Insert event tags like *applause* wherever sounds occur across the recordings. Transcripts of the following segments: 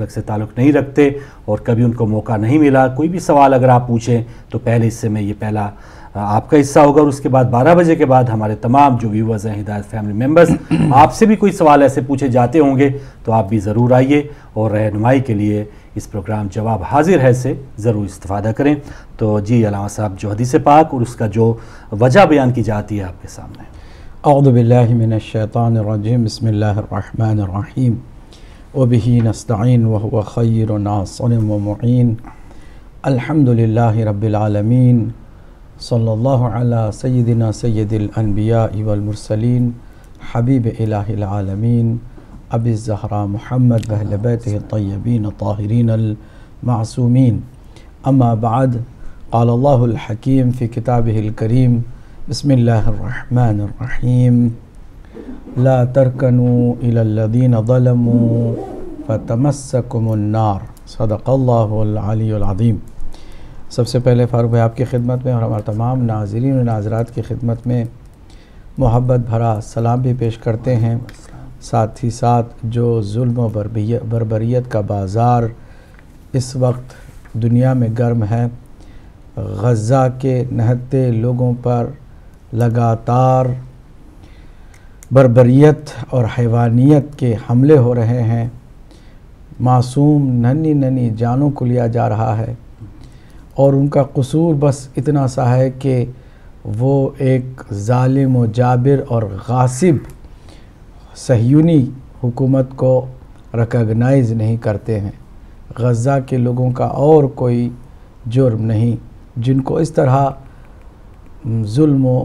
मसलक से ताल्लुक़ नहीं रखते और कभी उनको मौका नहीं मिला कोई भी सवाल अगर आप पूछें तो पहले हिस्से में ये पहला आपका हिस्सा होगा और उसके बाद 12 बजे के बाद हमारे तमाम जो व्यूवर्स हैं हिदायत फैमिली मेम्बर्स *clears throat* आपसे भी कोई सवाल ऐसे पूछे जाते होंगे तो आप भी ज़रूर आइए और रहनुमाई के लिए इस प्रोग्राम जवाब हाजिर है से ज़रूर इस्तः करें तो जी अलामा साहब जो हदीस पाक और उसका जो वजह बयान की जाती है आपके सामने अदबिल्लिमिनशैतानरजीम बसमीम वबिही नस्ताइन वह खैर नासन वमैन अल्हम्दुलिल्लाहि रब्बिल आलमीन सल्लल्लाहु अला सय्यदिना सय्यदिल अनबिया वल मुरसलीन हबीब इलाहिल आलमीन अबी ज़हरा मुहम्मद अहल बैत तय्यबीन ताहिरीन अल मासूमीन अम्मा बाद قال الله الحكيم في كتابه الكريم بسم الله الرحمن الرحيم ला तरकनु इलल्लदीन ज़लमू फ़तमस्सकुमुन्नार सबसे पहले फ़ारूक भाई आपकी खिदमत में और हमारे तमाम नाजरीन और नाजरात की खिदमत में मोहब्बत भरा सलाम भी पेश करते हैं साथ ही साथ जो जुल्म बरबरीत का बाज़ार इस वक्त दुनिया में गर्म है गज़ा के नहते लोगों पर लगातार बरबरीत और हैवानियत के हमले हो रहे हैं मासूम नन्ही नन्ही जानों को लिया जा रहा है और उनका कसूर बस इतना सा है कि वो एक ालिम व जाबिर और गासिब सहयूनी हुकूमत को रिकगनाइज़ नहीं करते हैं गज़ा के लोगों का और कोई जुर्म नहीं जिनको इस तरह जुल्म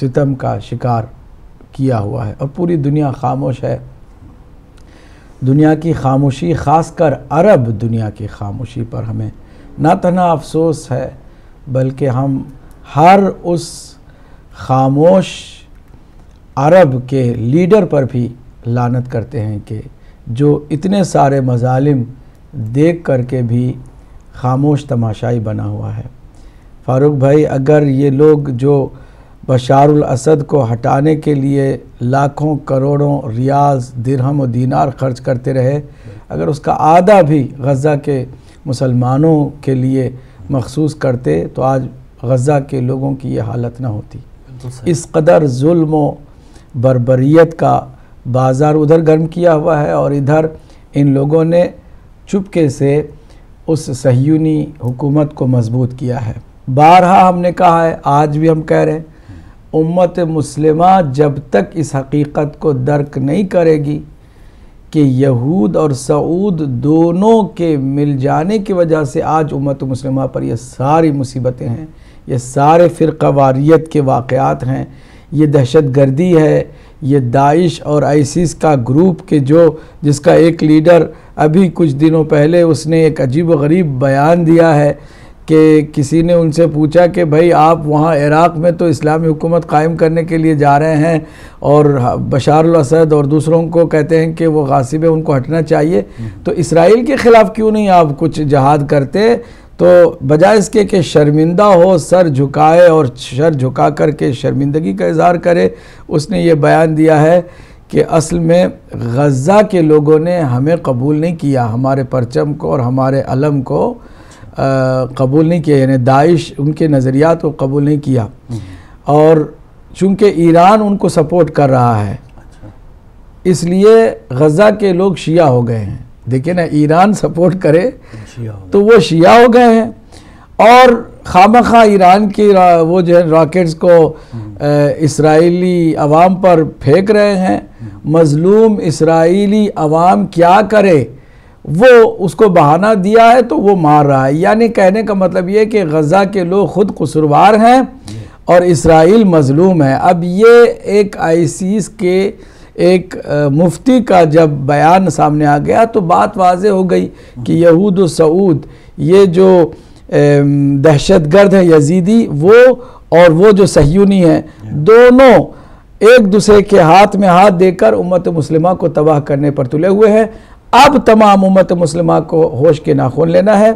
सितम का शिकार किया हुआ है और पूरी दुनिया खामोश है दुनिया की खामोशी खासकर अरब दुनिया की खामोशी पर हमें ना तना अफसोस है बल्कि हम हर उस खामोश अरब के लीडर पर भी लानत करते हैं कि जो इतने सारे मजालिम देख कर के भी खामोश तमाशाई बना हुआ है फ़ारूक भाई अगर ये लोग जो बशार असद को हटाने के लिए लाखों करोड़ों रियाज दिरहम और दीनार खर्च करते रहे अगर उसका आधा भी गज़ा के मुसलमानों के लिए मखसूस करते तो आज गज़ा के लोगों की ये हालत ना होती इस कदर जुल्म बरबरीत का बाज़ार उधर गर्म किया हुआ है और इधर इन लोगों ने चुपके से उस सहयूनी हुकूमत को मजबूत किया है बारहा हमने कहा है आज भी हम कह रहे हैं उम्मत मुस्लिम जब तक इस हकीकत को दर्क नहीं करेगी कि यहूद और सऊद दोनों के मिल जाने की वजह से आज उम्मत मुस्लिम पर यह सारी मुसीबतें हैं ये सारे फ़िरवारीत के वाक़ात हैं ये दहशत गर्दी है ये दाइश और आइसिस का ग्रुप के जो जिसका एक लीडर अभी कुछ दिनों पहले उसने एक अजीब गरीब बयान दिया है कि किसी ने उनसे पूछा कि भाई आप वहाँ इराक़ में तो इस्लामी हुकूमत कायम करने के लिए जा रहे हैं और बशार असद और दूसरों को कहते हैं कि वो गासिब है उनको हटना चाहिए तो इसराइल के ख़िलाफ़ क्यों नहीं आप कुछ जहाद करते तो बजाय इसके कि शर्मिंदा हो सर झुकाए और सर झुका कर के शर्मिंदगी का इजहार करे उसने ये बयान दिया है कि असल में गज़ा के लोगों ने हमें कबूल नहीं किया हमारे परचम को और हमारे अलम को कबूल नहीं किया यानी दाइश उनके नज़रियात को कबूल नहीं किया हम्म। और चूँकि ईरान उनको सपोर्ट कर रहा है अच्छा। इसलिए गज़ा के लोग शिया हो गए हैं देखिए ना ईरान सपोर्ट करे तो वो शिया हो गए हैं और खाम खा ईरान की वो जो है रॉकेट्स को हम्म। इसराइली आवाम पर फेंक रहे हैं हम्म। मज़लूम इसराइली आवाम क्या करे वो उसको बहाना दिया है तो वो मार रहा है यानी कहने का मतलब ये कि गज़ा के लोग ख़ुद कसुरवार हैं और इसराइल मज़लूम है अब ये एक आईसीस के एक मुफ्ती का जब बयान सामने आ गया तो बात वाज हो गई कि यहूद सऊद ये जो दहशत गर्द है यजीदी वो और वो जो सहयूनी है दोनों एक दूसरे के हाथ में हाथ देकर उम्मत मुस्लिमा को तबाह करने पर तुले हुए हैं अब तमाम उम्मत मुसलमा को होश के नाखून लेना है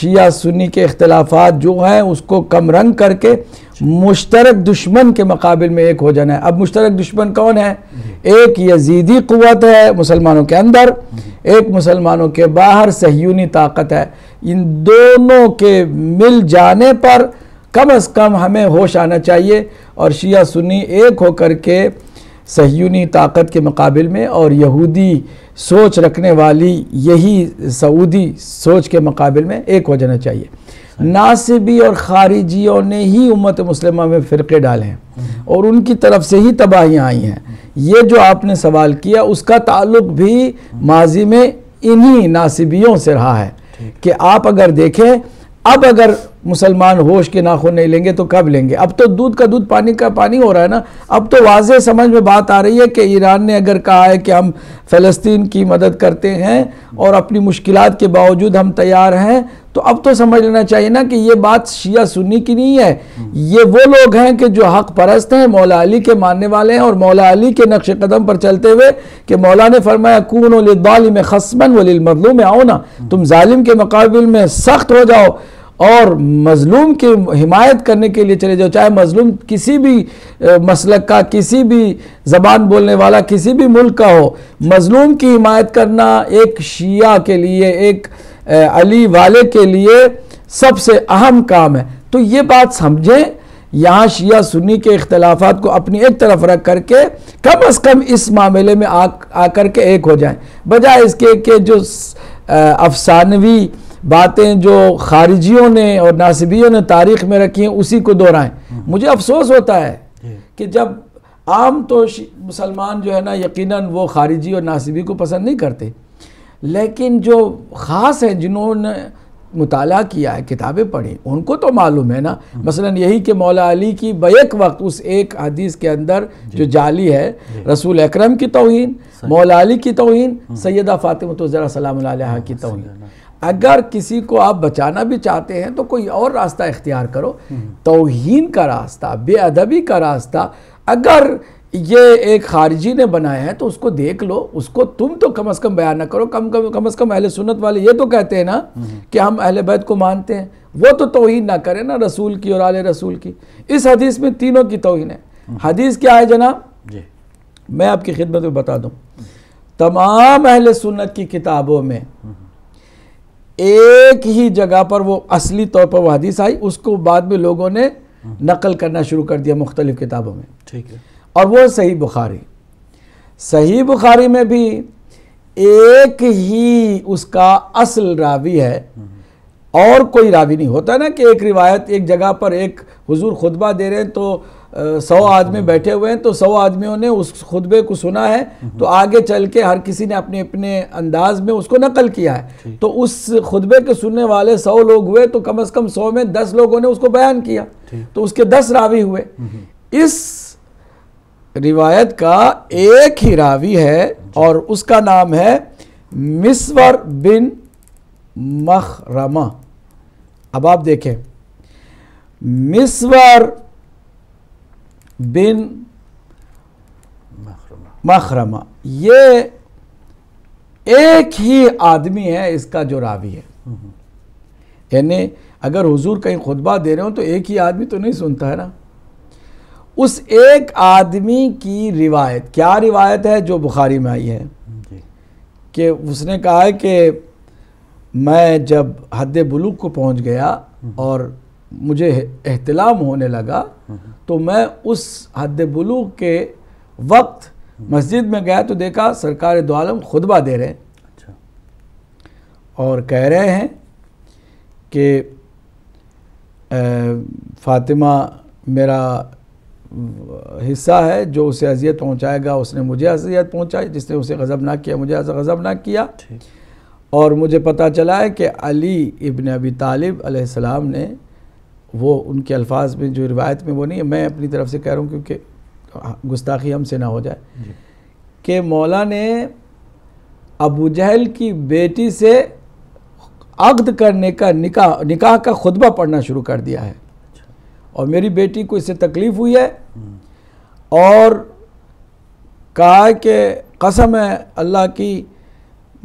शिया सुन्नी के अख्तिलाफात जो हैं उसको कम रंग करके मुश्तरक दुश्मन के मुकाबले में एक हो जाना है अब मुश्तरक दुश्मन कौन है एक यजीदी क़वत है मुसलमानों के अंदर एक मुसलमानों के बाहर सहयूनी ताकत है इन दोनों के मिल जाने पर कम अज़ कम हमें होश आना चाहिए और शिया सुन्नी एक होकर के सहयूनी ताकत के मुकाबले में और यहूदी सोच रखने वाली यही सऊदी सोच के मुकाबले में एक हो जाना चाहिए नासिबी और खारिजियों ने ही उम्मत मुस्लिमा में फ़िरके डाले हैं और उनकी तरफ से ही तबाहियाँ आई हैं ये जो आपने सवाल किया उसका ताल्लुक भी माजी में इन्हीं नासिबियों से रहा है कि आप अगर देखें अब अगर मुसलमान होश के नाखून नहीं लेंगे तो कब लेंगे अब तो दूध का दूध पानी का पानी हो रहा है ना अब तो वाज समझ में बात आ रही है कि ईरान ने अगर कहा है कि हम फ़लस्तीन की मदद करते हैं और अपनी मुश्किल के बावजूद हम तैयार हैं तो अब तो समझ लेना चाहिए ना कि ये बात शिया सुन्नी की नहीं है ये वो लोग हैं कि जो हक परस्त हैं मौला अली के मानने वाले हैं और मौला अली के नक्श कदम पर चलते हुए कि मौला ने फरमाया कून में खसमन वलिल में आओ ना तुम जालिम के मुकाबले में सख्त हो जाओ और मज़लूम की हिमायत करने के लिए चले जाओ चाहे मज़लूम किसी भी मसलक का किसी भी ज़बान बोलने वाला किसी भी मुल्क का हो मज़लूम की हिमायत करना एक शिया के लिए एक अली वाले के लिए सबसे अहम काम है तो ये बात समझें यहाँ शिया सुन्नी के अख्तलाफा को अपनी एक तरफ रख करके कम अज़ कम इस मामले में आ आकर के एक हो जाए बजाय इसके कि जो अफसानवी बातें जो खारिजियों ने और नासिबियों ने तारीख में रखी हैं उसी को दोहराएं मुझे अफसोस होता है कि जब आम तो मुसलमान जो है ना यकीनन वो खारिजी और नासिबी को पसंद नहीं करते लेकिन जो ख़ास हैं जिन्होंने मुताल किया है किताबें पढ़ी उनको तो मालूम है ना मसलन यही कि मौला अली की बैक वक्त उस एक हदीस के अंदर जो जाली है रसूल अकरम की तोहन मौला अली की तोहन हाँ। सैदा फ़ातिमा तो ज़रा सलाम की हाँ, तोहन अगर किसी को आप बचाना भी चाहते हैं तो कोई और रास्ता इख्तियार करो हम्म। तोहन का रास्ता बेअदबी का रास्ता अगर ये एक खारजी ने बनाया है तो उसको देख लो उसको तुम तो कम अज़ कम बयान ना करो कम कम कम अज़ कम अहले सुन्नत वाले ये तो कहते हैं ना हम्म। कि हम अहले बैत को मानते हैं वो तो तोहन ना करें ना रसूल की और आल रसूल की इस हदीस में तीनों की तोहन है हम्म। हदीस क्या है जनाब मैं आपकी खिदमत में बता दूँ तमाम अहल सुन्नत की किताबों में एक ही जगह पर वो असली तौर पर वह हदीस आई उसको बाद में लोगों ने नकल करना शुरू कर दिया मुख्तलिफ़ किताबों में ठीक है और वो सही बुखारी सही बुखारी में भी एक ही उसका असल रावी है और कोई रावी नहीं होता ना कि एक रिवायत एक जगह पर एक हुजूर खुतबा दे रहे हैं तो सौ आदमी बैठे हुए हैं तो सौ आदमियों ने उस खुतबे को सुना है तो आगे चल के हर किसी ने अपने अपने अंदाज में उसको नकल किया है तो उस खुतबे के सुनने वाले सौ लोग हुए तो कम अज कम सौ में दस लोगों ने उसको बयान किया तो उसके दस रावी हुए हम्म। इस रिवायत का एक ही रावी है और उसका नाम है मिसवर बिन मखरमा अब आप देखें मिसवर बिन मखरमा ये एक ही आदमी है इसका जो रावी है यानी अगर हुजूर कहीं खुतबा दे रहे हो तो एक ही आदमी तो नहीं सुनता है ना उस एक आदमी की रिवायत क्या रिवायत है जो बुखारी में आई है कि उसने कहा है कि मैं जब हद बलूक को पहुंच गया और मुझे अहतलाम होने लगा तो मैं उस हद बलूक के वक्त मस्जिद में गया तो देखा सरकार दोआलम खुतबा दे रहे हैं अच्छा और कह रहे हैं कि फ़ातिमा मेरा हिस्सा है जो उसे अजियत पहुंचाएगा उसने मुझे अजियत पहुंचाई जिसने उसे गज़ब ना किया मुझे गज़ब ना किया और मुझे पता चला है कि अली इबन अबी तालिब अलैहिस्सलाम ने वो उनके अल्फाज में जो रिवायत में वो नहीं है मैं अपनी तरफ से कह रहा हूँ क्योंकि गुस्ताखी हमसे ना हो जाए कि मौला ने अबू जहल की बेटी से अक्द करने का निकाह निकाह का खुतबा पढ़ना शुरू कर दिया है अच्छा। और मेरी बेटी को इससे तकलीफ़ हुई है हम्म। और कहा कि कसम है अल्लाह की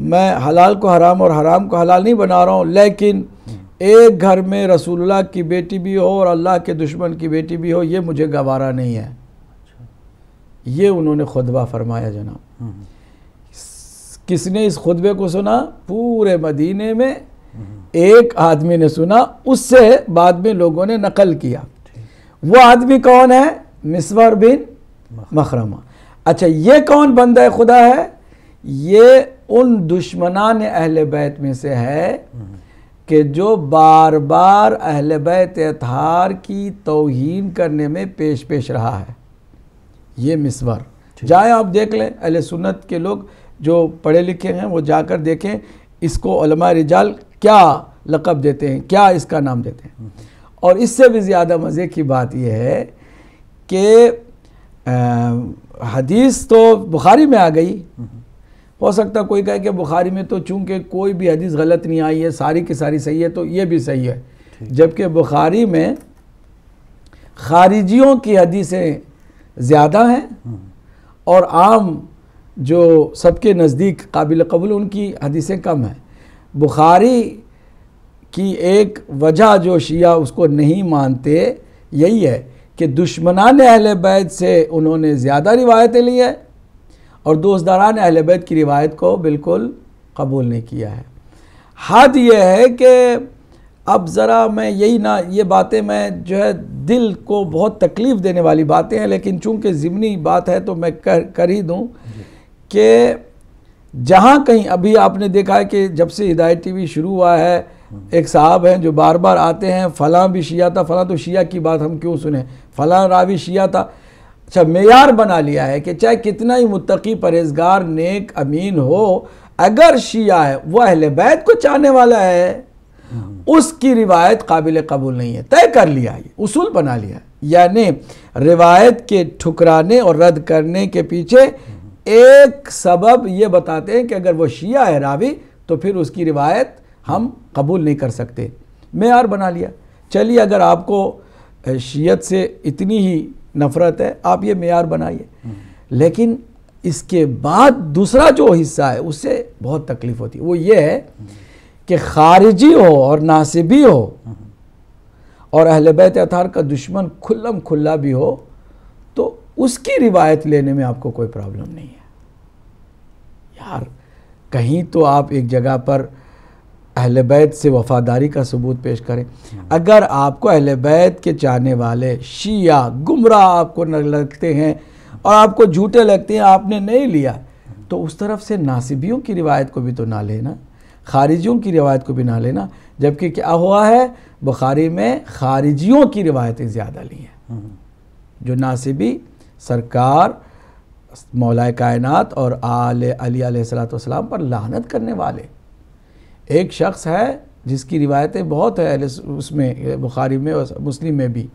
मैं हलाल को हराम और हराम को हलाल नहीं बना रहा हूँ लेकिन एक घर में रसूलुल्लाह की बेटी भी हो और अल्लाह के दुश्मन की बेटी भी हो ये मुझे गवारा नहीं है अच्छा। ये उन्होंने खुतबा फरमाया जना हम्म। किसने इस खुतबे को सुना पूरे मदीने में हम्म। एक आदमी ने सुना उससे बाद में लोगों ने नकल किया वो आदमी कौन है मिसवर बिन मखरमा अच्छा ये कौन बंदा खुदा है ये उन दुश्मनान अहल बैत में से है कि जो बार बार अहल बैत अतहार की तोहन करने में पेश पेश रहा है ये मिसवर जाए आप देख लें अहल सुन्नत के लोग जो पढ़े लिखे हैं वो जाकर देखें इसको रिजाल क्या लकब देते हैं क्या इसका नाम देते हैं और इससे भी ज़्यादा मज़े की बात यह है कि हदीस तो बुखारी में आ गई हम्म। हो सकता कोई कहे कि बुखारी में तो चूंकि कोई भी हदीस गलत नहीं आई है सारी की सारी सही है तो ये भी सही है जबकि बुखारी में खारिजियों की हदीसें ज़्यादा हैं हम्म। और आम जो सबके नज़दीक काबिल कबूल उनकी हदीसें कम हैं बुखारी की एक वजह जो शिया उसको नहीं मानते यही है कि दुश्मनान अहल बैत से उन्होंने ज़्यादा रिवायतें ली है और दोस्त अहल बैत की रिवायत को बिल्कुल कबूल नहीं किया है हद यह है कि अब ज़रा मैं यही ना ये बातें मैं जो है दिल को बहुत तकलीफ़ देने वाली बातें हैं लेकिन चूंकि ज़िमनी बात है तो मैं कर कर ही दूँ कि जहाँ कहीं अभी आपने देखा है कि जब से हिदायत टीवी शुरू हुआ है हम्म। एक साहब हैं जो बार बार आते हैं फ़लाँ भी शिया था फ़लाँ तो शिया की बात हम क्यों सुने फ़लाँ रावी शिया था अच्छा मैार बना लिया है कि चाहे कितना ही मुतकी परहेजगार नेक अमीन हो अगर शिया है वह अहल बैत को चाहने वाला है उसकी रिवायत काबिल कबूल नहीं है तय कर लिया ये उसूल बना लिया यानी रिवायत के ठुकराने और रद्द करने के पीछे एक सबब ये बताते हैं कि अगर वो शिया है रावी तो फिर उसकी रिवायत हम कबूल नहीं कर सकते मैार बना लिया चलिए अगर आपको शीयत से इतनी ही नफ़रत है आप ये मैार बनाइए लेकिन इसके बाद दूसरा जो हिस्सा है उससे बहुत तकलीफ़ होती है वो ये है कि खारिजी हो और नासिबी हो और अहल बैत अथार का दुश्मन खुल्लम खुल्ला भी हो तो उसकी रिवायत लेने में आपको कोई प्रॉब्लम नहीं है यार कहीं तो आप एक जगह पर अहल बैत से वफ़ादारी का सबूत पेश करें हम्म। अगर आपको अहल बैत के चाहने वाले शिया गुमराह आपको लगते हैं और आपको झूठे लगते हैं आपने नहीं लिया तो उस तरफ से नासिबियों की रिवायत को भी तो ना लेना खारिजियों की रिवायत को भी ना लेना जबकि क्या हुआ है बुखारी में खारिजियों की रिवायतें ज़्यादा ली हैं हम्म। जो नासिबी सरकार मौलाए कायनात और आल अली सलाम पर लानत करने वाले एक शख्स है जिसकी रिवायतें बहुत है उसमें बुखारी में और मुस्लिम में भी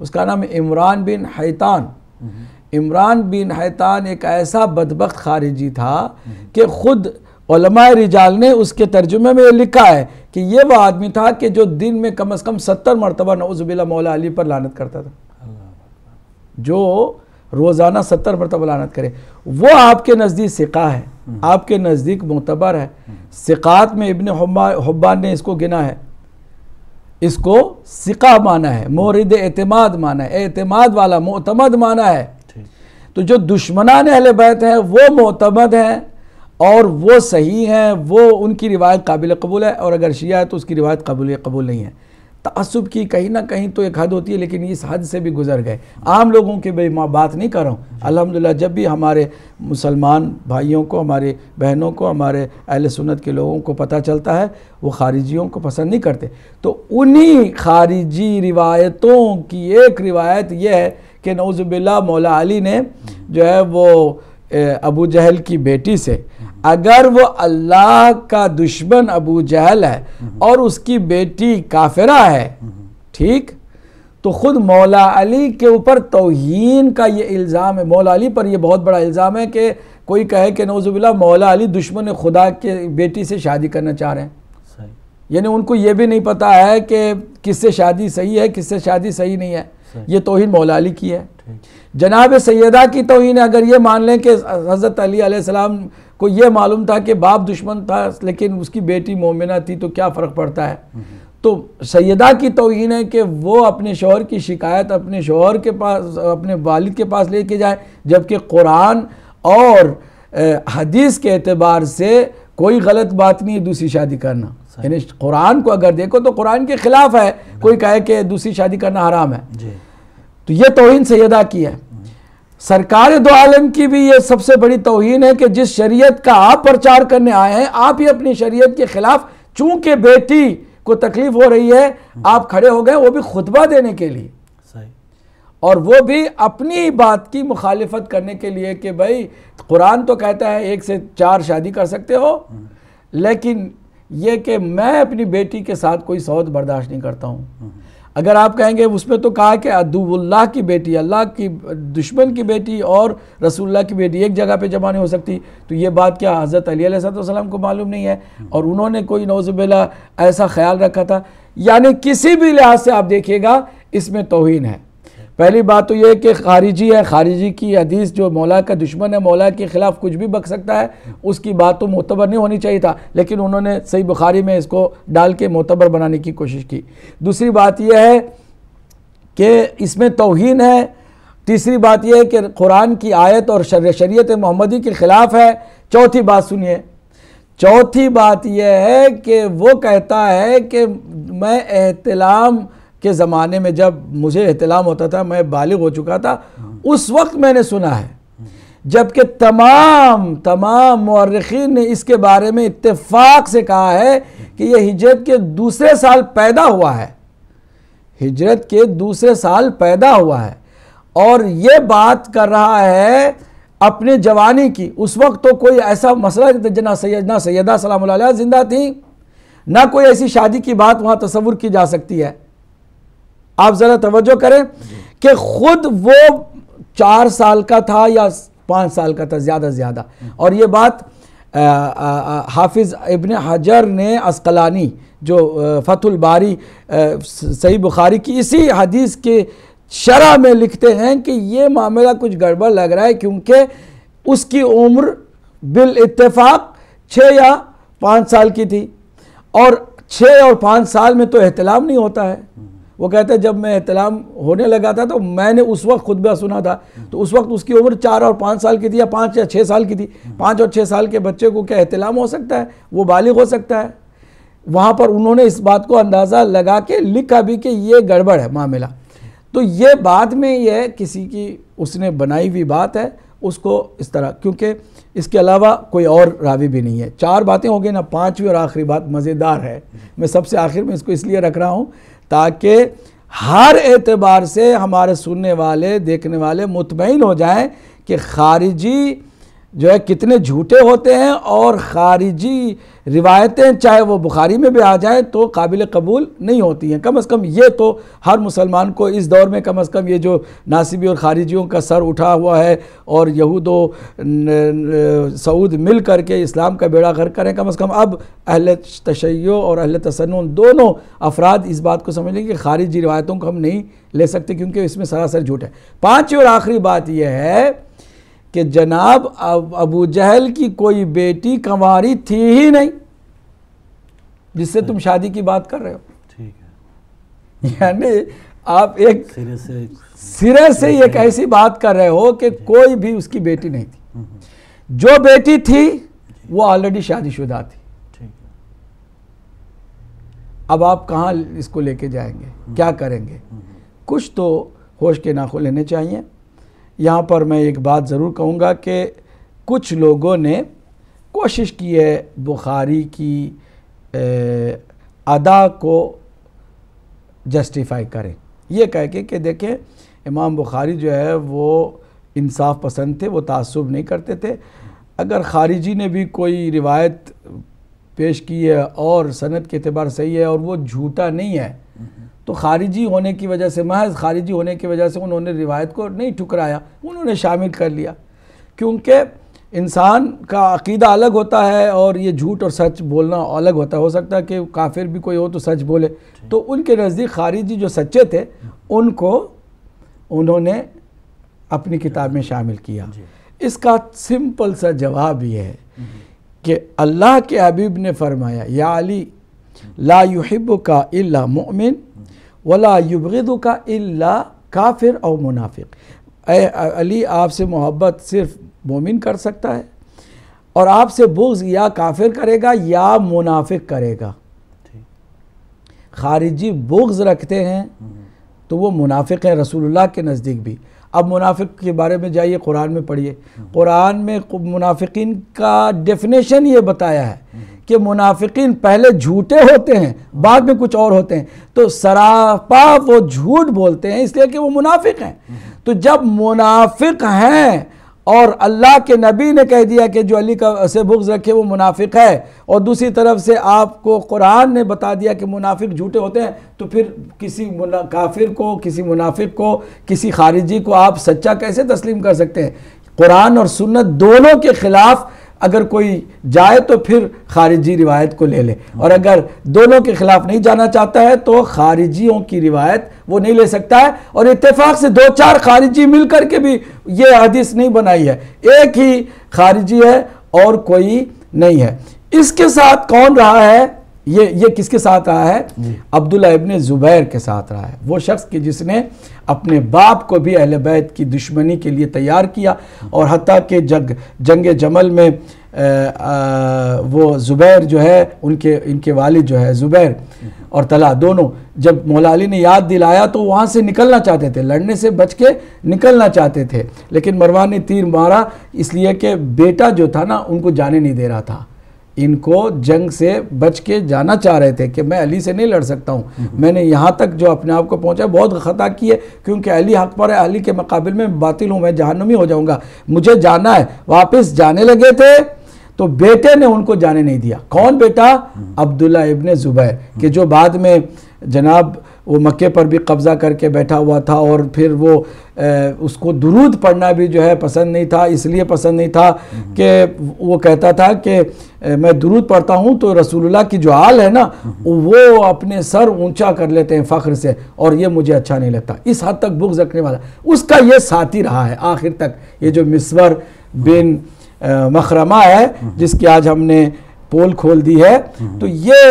उसका नाम इमरान बिन हैतान हम्म। इमरान बिन हैतान एक ऐसा बदबक खारिजी था हम्म। कि खुद रिजाल ने उसके तर्जुमे में ये लिखा है कि ये वह आदमी था कि जो दिन में कम अज़ कम सत्तर मरतबा नवज़बिल्ला मौला अली पर लानत करता था जो रोज़ाना सत्तर मरतबा लानत करे वो आपके नज़दीक सिका है आपके नज़दीक मोतबर है सिकात में इबन हब्बान ने इसको गिना है इसको सिका माना है मोरद एतमाद माना है एतमाद वाला मोतमद माना है तो जो दुश्मनान अहल बैत हैं वो मोतमद हैं और वो सही हैं वो उनकी रिवायत काबिल कबूल है और अगर शिया है तो उसकी रिवायत काबिल कबूल नहीं है तसब की कहीं ना कहीं तो एक हद होती है लेकिन इस हद से भी गुजर गए आम लोगों की भाई मैं बात नहीं कर रहा हूँ अलहमदिल्ला जब भी हमारे मुसलमान भाइयों को हमारे बहनों को हमारे अहल सुन्नत के लोगों को पता चलता है वो खारिजियों को पसंद नहीं करते तो उन्हीं खारिजी रिवायतों की एक रिवायत यह है कि नौज़बिल्ला मौला अली ने जो है वो अबू जहल की बेटी से अगर वो अल्लाह का दुश्मन अबू जहल है और उसकी बेटी काफिरा है ठीक तो ख़ुद मौला अली के ऊपर तोहन का ये इल्ज़ाम है मौला अली पर यह बहुत बड़ा इल्ज़ाम है कि कोई कहे कि नौजुबिल्ला मौला अली दुश्मन खुदा के बेटी से शादी करना चाह रहे हैं यानी उनको ये भी नहीं पता है कि किससे शादी सही है किससे शादी सही नहीं है ये तोहन मौला अली की है जनाब सैदा की तोहन अगर ये मान लें कि हज़रत अली सलाम को ये मालूम था कि बाप दुश्मन था लेकिन उसकी बेटी मोमिना थी तो क्या फ़र्क पड़ता है हम्म। तो सैदा की तोहन है कि वो अपने शोहर की शिकायत अपने शोहर के पास अपने वालिद के पास लेके जाए जबकि कुरान और हदीस के अतबार से कोई गलत बात नहीं है दूसरी शादी करना यानी कुरान को अगर देखो तो कुरान के ख़िलाफ़ है कोई कहे कि दूसरी शादी करना हराम है तो ये तोहन सैदा की है सरकार दो आलम की भी ये सबसे बड़ी तोहन है कि जिस शरीयत का आप प्रचार करने आए हैं आप ही अपनी शरीयत के खिलाफ चूंकि बेटी को तकलीफ हो रही है आप खड़े हो गए वो भी खुतबा देने के लिए और वो भी अपनी बात की मुखालफत करने के लिए कि भाई कुरान तो कहता है एक से चार शादी कर सकते हो लेकिन ये कि मैं अपनी बेटी के साथ कोई सौद बर्दाश्त नहीं करता हूँ अगर आप कहेंगे उसमें तो कहा कि अदूबुल्लाह की बेटी अल्लाह की दुश्मन की बेटी और रसूलुल्लाह की बेटी एक जगह पे जमा नहीं हो सकती तो ये बात क्या हज़रत अलीसम को मालूम नहीं है और उन्होंने कोई नौजबिला ऐसा ख्याल रखा था यानी किसी भी लिहाज से आप देखिएगा इसमें तोहन है पहली बात तो यह कि खारिजी है खारिजी की हदीस जो मौला का दुश्मन है मौला के ख़िलाफ़ कुछ भी बक सकता है उसकी बात तो मोतबर नहीं होनी चाहिए था लेकिन उन्होंने सही बुखारी में इसको डाल के मोतबर बनाने की कोशिश की दूसरी बात यह है कि इसमें तोहन है तीसरी बात यह है कि कुरान की आयत और शर शरीत मोहम्मदी के ख़िलाफ़ है चौथी बात सुनिए चौथी बात यह है कि वो कहता है कि मैं एहतलाम के ज़माने में जब मुझे अहतलाम होता था मैं बालिग हो चुका था उस वक्त मैंने सुना है जबकि तमाम तमाम मर्रखी ने इसके बारे में इतफाक से कहा है कि यह हिजरत के दूसरे साल पैदा हुआ है हिजरत के दूसरे साल पैदा हुआ है और ये बात कर रहा है अपने जवानी की उस वक्त तो कोई ऐसा मसला नहीं था जना सैद ना सैदा सलाम जिंदा थी ना कोई ऐसी शादी की बात वहाँ तस्वुर की जा सकती है आप ज़रा तवज्जो करें कि खुद वो चार साल का था या पाँच साल का था ज़्यादा से ज़्यादा और ये बात हाफिज़ इबन हजर ने अस्कलानी जो फतुल बारी सही बुखारी की इसी हदीस के शरा में लिखते हैं कि ये मामला कुछ गड़बड़ लग रहा है क्योंकि उसकी उम्र बिल इत्तेफाक छः या पाँच साल की थी और छः और पाँच साल में तो अहतलाम नहीं होता है वो कहते हैं जब मैं एहतलाम होने लगा था तो मैंने उस वक्त भी सुना था तो उस वक्त उसकी उम्र चार और पाँच साल की थी या पाँच या छः साल की थी पाँच और छः साल के बच्चे को क्या एहतलाम हो सकता है वो बालिग हो सकता है वहाँ पर उन्होंने इस बात को अंदाज़ा लगा के लिखा भी कि ये गड़बड़ है मामला तो ये बाद में यह किसी की उसने बनाई हुई बात है उसको इस तरह क्योंकि इसके अलावा कोई और रावी भी नहीं है चार बातें हो गई ना पांचवी और आखिरी बात मज़ेदार है मैं सबसे आखिर में इसको इसलिए रख रहा हूँ ताकि हर एतबार से हमारे सुनने वाले देखने वाले मुतमिन हो जाएं कि खारिजी जो है कितने झूठे होते हैं और ख़ारिजी रिवायतें चाहे वो बुखारी में भी आ जाएँ तो काबिल कबूल नहीं होती हैं कम अज़ कम ये तो हर मुसलमान को इस दौर में कम अज़ कम ये जो नासिबी और ख़ारिजियों का सर उठा हुआ है और यहूद सऊद मिल कर के इस्लाम का बेड़ा घर करें कम अज़ कम अब अहल तशैय और अहल तसन दोनों अफराद इस बात को समझ लें कि ख़ारिजी रिवायतों को हम नहीं ले सकते क्योंकि इसमें सरासर झूठ है पाँचवीं और आखिरी बात यह है कि जनाब अब अबू जहल की कोई बेटी कंवारी थी ही नहीं जिससे तुम शादी की बात कर रहे हो ठीक है यानी आप एक सिरे से सिरे से एक ऐसी बात कर रहे हो कि कोई भी उसकी बेटी नहीं थी हम्म, हम्म। जो बेटी थी वो ऑलरेडी शादीशुदा थी अब आप कहाँ इसको लेके जाएंगे हम्म। क्या करेंगे कुछ तो होश के नाखो लेने चाहिए यहाँ पर मैं एक बात ज़रूर कहूँगा कि कुछ लोगों ने कोशिश की है बुखारी की अदा को जस्टिफाई करें यह कह के कि देखें इमाम बुखारी जो है वो इंसाफ पसंद थे वो तसब नहीं करते थे अगर खारिजी ने भी कोई रिवायत पेश की है और सनत के अतबार सही है और वो झूठा नहीं है तो खारिजी होने की वजह से महज खारिजी होने की वजह से उन्होंने रिवायत को नहीं ठुकराया उन्होंने शामिल कर लिया क्योंकि इंसान का अकीदा अलग होता है और ये झूठ और सच बोलना अलग होता है हो सकता है कि काफिर भी कोई हो तो सच बोले तो उनके नज़दीक खारिजी जो सच्चे थे उनको उन्होंने अपनी किताब में शामिल किया इसका सिंपल सा जवाब यह है कि अल्लाह के हबीब ने फरमाया या अली ला युहिब का इला मोमिन वला युबद का अल्ला काफिर और मुनाफिक अली आपसे मोहब्बत सिर्फ मोमिन कर सकता है और आपसे बुग्ज़ या काफिर करेगा या मुनाफिक करेगा खारिजी बुग्ज़ रखते हैं तो वो मुनाफिक हैं रसूलुल्लाह के नज़दीक भी अब मुनाफिक के बारे में जाइए कुरान में पढ़िए कुरान में मुनाफिकीन का डेफिनेशन ये बताया है कि मुनाफिकीन पहले झूठे होते हैं बाद में कुछ और होते हैं तो सरापा वो झूठ बोलते हैं इसलिए कि वो मुनाफिक हैं तो जब मुनाफिक हैं और अल्लाह के नबी ने कह दिया कि जो अली का से बुग्ज रखे वो मुनाफिक है और दूसरी तरफ से आपको कुरान ने बता दिया कि मुनाफिक झूठे होते हैं तो फिर किसी काफिर को किसी मुनाफिक को किसी खारिजी को आप सच्चा कैसे तस्लीम कर सकते हैं कुरान और सुन्नत दोनों के ख़िलाफ़ अगर कोई जाए तो फिर खारिजी रिवायत को ले ले और अगर दोनों के खिलाफ नहीं जाना चाहता है तो खारिजियों की रिवायत वो नहीं ले सकता है और इतफाक़ से दो चार खारिजी मिल कर के भी ये हदीस नहीं बनाई है एक ही खारिजी है और कोई नहीं है इसके साथ कौन रहा है ये ये किसके साथ रहा है अब्दुल्ला इबन ज़ुबैर के साथ रहा है वो शख्स कि जिसने अपने बाप को भी अहल बैत की दुश्मनी के लिए तैयार किया और हती कि जग जंग जमल में आ, आ, वो ज़ुबैर जो है उनके इनके वालिद जो है ज़ुबैर और तला दोनों जब मौला अली ने याद दिलाया तो वहाँ से निकलना चाहते थे लड़ने से बच के निकलना चाहते थे लेकिन मरवान ने तीर मारा इसलिए कि बेटा जो था ना उनको जाने नहीं दे रहा था इनको जंग से बच के जाना चाह रहे थे कि मैं अली से नहीं लड़ सकता हूँ मैंने यहाँ तक जो अपने आप को पहुँचा बहुत ख़ता की है क्योंकि अली हक पर है अली के मुकाबले में बातिल हूँ मैं जहनुमी हो जाऊँगा मुझे जाना है वापस जाने लगे थे तो बेटे ने उनको जाने नहीं दिया कौन बेटा अब्दुल्ला इबन ज़ुबैर के जो बाद में जनाब वो मक्के पर भी कब्ज़ा करके बैठा हुआ था और फिर वो ए, उसको दुरूद पढ़ना भी जो है पसंद नहीं था इसलिए पसंद नहीं था कि वो कहता था कि मैं दुरूद पढ़ता हूँ तो रसूलुल्लाह की जो आल है ना वो अपने सर ऊंचा कर लेते हैं फ़ख्र से और ये मुझे अच्छा नहीं लगता इस हद तक बुग्ज रखने वाला उसका ये साथी रहा है आखिर तक ये जो मिसवर बिन मखरमा है जिसकी आज हमने पोल खोल दी है तो ये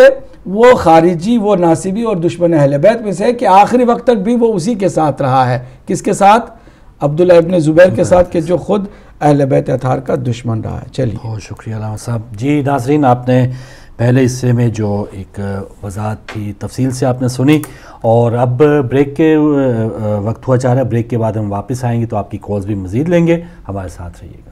वो खारिजी वो नासिबी और दुश्मन अहल बैत में से है कि आखिरी वक्त तक भी वो उसी के साथ रहा है किसके साथ अब्दुल्ला इबन ज़ुबैर के साथ के जो खुद अहल बैत अथार का दुश्मन रहा है चलिए बहुत शुक्रिया साहब जी नाजरीन आपने पहले हिस्से में जो एक वजात थी तफसील से आपने सुनी और अब ब्रेक के वक्त हुआ चाह रहा है ब्रेक के बाद हम वापस आएंगे तो आपकी कॉल्स भी मज़ीद लेंगे हमारे साथ रहिएगा